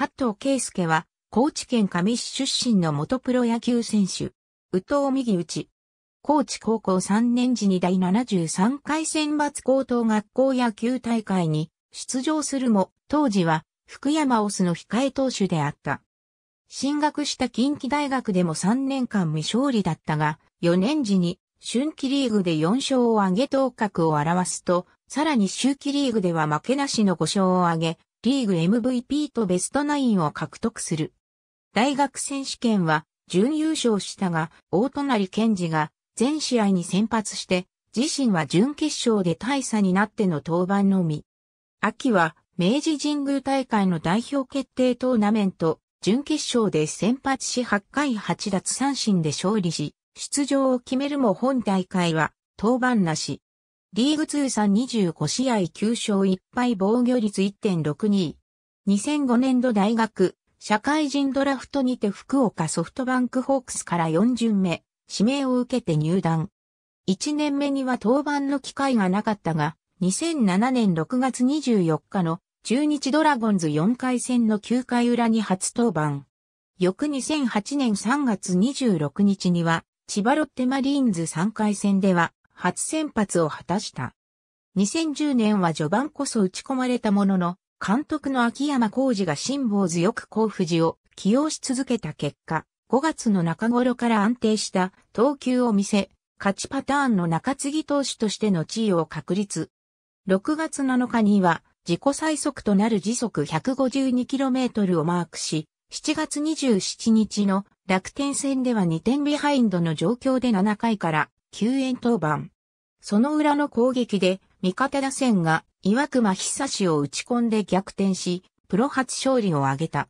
加藤圭介は、高知県上市出身の元プロ野球選手。宇藤右内。高知高校3年時に第73回選抜高等学校野球大会に出場するも、当時は福山オスの控え投手であった。進学した近畿大学でも3年間未勝利だったが、4年時に春季リーグで4勝を挙げ頭角を表すと、さらに秋季リーグでは負けなしの5勝を挙げ、リーグ MVP とベストナインを獲得する。大学選手権は準優勝したが、大隣健二が全試合に先発して、自身は準決勝で大差になっての登板のみ。秋は明治神宮大会の代表決定トーナメント、準決勝で先発し8回8奪三振で勝利し、出場を決めるも本大会は登板なし。リーグ通算25試合9勝1敗防御率1.62。2005年度大学、社会人ドラフトにて福岡ソフトバンクホークスから4巡目、指名を受けて入団。1年目には登板の機会がなかったが、2007年6月24日の中日ドラゴンズ4回戦の9回裏に初登板。翌2008年3月26日には、千葉ロッテマリーンズ3回戦では、初先発を果たした。2010年は序盤こそ打ち込まれたものの、監督の秋山浩二が辛抱強く甲富士を起用し続けた結果、5月の中頃から安定した投球を見せ、勝ちパターンの中継ぎ投手としての地位を確立。6月7日には自己最速となる時速 152km をマークし、7月27日の楽天戦では2点ビハインドの状況で7回から救援登板。その裏の攻撃で、味方打線が岩隈久志を打ち込んで逆転し、プロ初勝利を挙げた。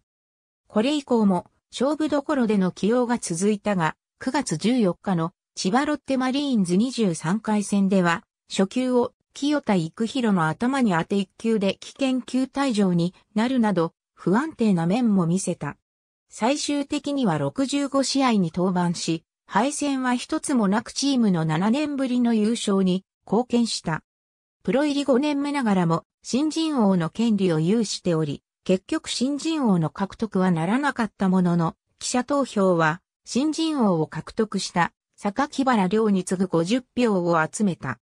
これ以降も勝負どころでの起用が続いたが、9月14日の千葉ロッテマリーンズ23回戦では、初球を清田育弘の頭に当て1球で危険球退場になるなど、不安定な面も見せた。最終的には65試合に登板し、敗戦は一つもなくチームの7年ぶりの優勝に貢献した。プロ入り5年目ながらも新人王の権利を有しており、結局新人王の獲得はならなかったものの、記者投票は新人王を獲得した坂木原亮に次ぐ50票を集めた。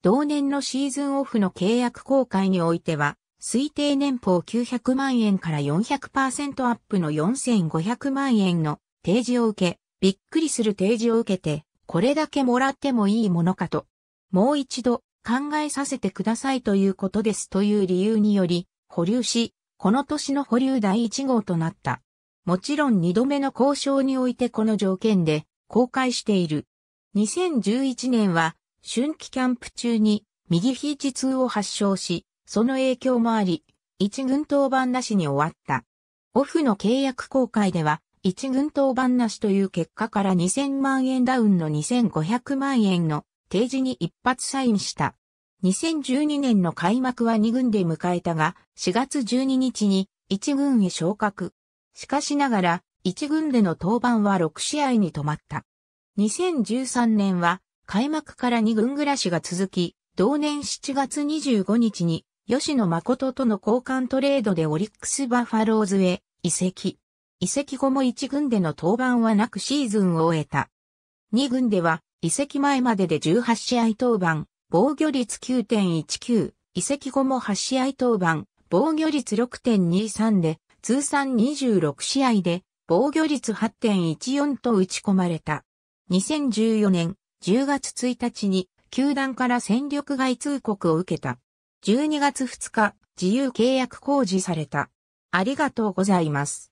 同年のシーズンオフの契約公開においては、推定年俸900万円から400%アップの4500万円の提示を受け、びっくりする提示を受けて、これだけもらってもいいものかと、もう一度考えさせてくださいということですという理由により、保留し、この年の保留第1号となった。もちろん2度目の交渉においてこの条件で公開している。2011年は春季キャンプ中に右肘痛を発症し、その影響もあり、一軍当番なしに終わった。オフの契約公開では一軍当番なしという結果から2000万円ダウンの2500万円の提示に一発サインした。2012年の開幕は2軍で迎えたが、4月12日に1軍へ昇格。しかしながら、1軍での登板は6試合に止まった。2013年は、開幕から2軍暮らしが続き、同年7月25日に、吉野誠との交換トレードでオリックスバファローズへ移籍。移籍後も1軍での登板はなくシーズンを終えた。2軍では、移籍前までで18試合登板、防御率9.19、移籍後も8試合登板、防御率6.23で、通算26試合で、防御率8.14と打ち込まれた。2014年10月1日に、球団から戦力外通告を受けた。12月2日、自由契約公示された。ありがとうございます。